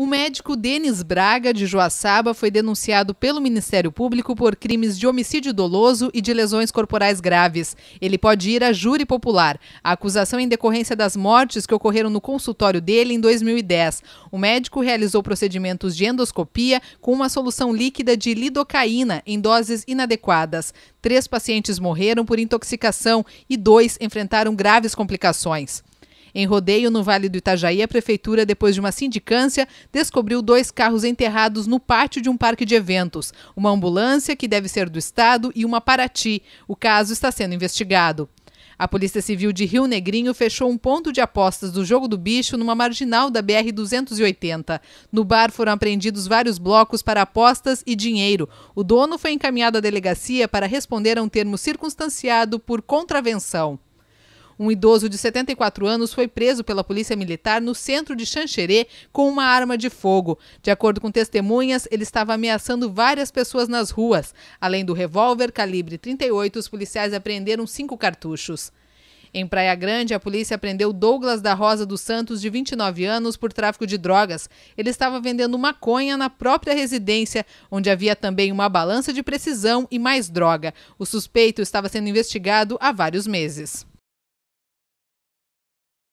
O médico Denis Braga, de Joaçaba, foi denunciado pelo Ministério Público por crimes de homicídio doloso e de lesões corporais graves. Ele pode ir a júri popular. A acusação é em decorrência das mortes que ocorreram no consultório dele em 2010. O médico realizou procedimentos de endoscopia com uma solução líquida de lidocaína em doses inadequadas. Três pacientes morreram por intoxicação e dois enfrentaram graves complicações. Em rodeio no Vale do Itajaí, a prefeitura, depois de uma sindicância, descobriu dois carros enterrados no pátio de um parque de eventos, uma ambulância que deve ser do estado e uma Parati. O caso está sendo investigado. A Polícia Civil de Rio Negrinho fechou um ponto de apostas do Jogo do Bicho numa marginal da BR-280. No bar foram apreendidos vários blocos para apostas e dinheiro. O dono foi encaminhado à delegacia para responder a um termo circunstanciado por contravenção. Um idoso de 74 anos foi preso pela polícia militar no centro de Xanxerê com uma arma de fogo. De acordo com testemunhas, ele estava ameaçando várias pessoas nas ruas. Além do revólver calibre 38, os policiais apreenderam cinco cartuchos. Em Praia Grande, a polícia prendeu Douglas da Rosa dos Santos, de 29 anos, por tráfico de drogas. Ele estava vendendo maconha na própria residência, onde havia também uma balança de precisão e mais droga. O suspeito estava sendo investigado há vários meses.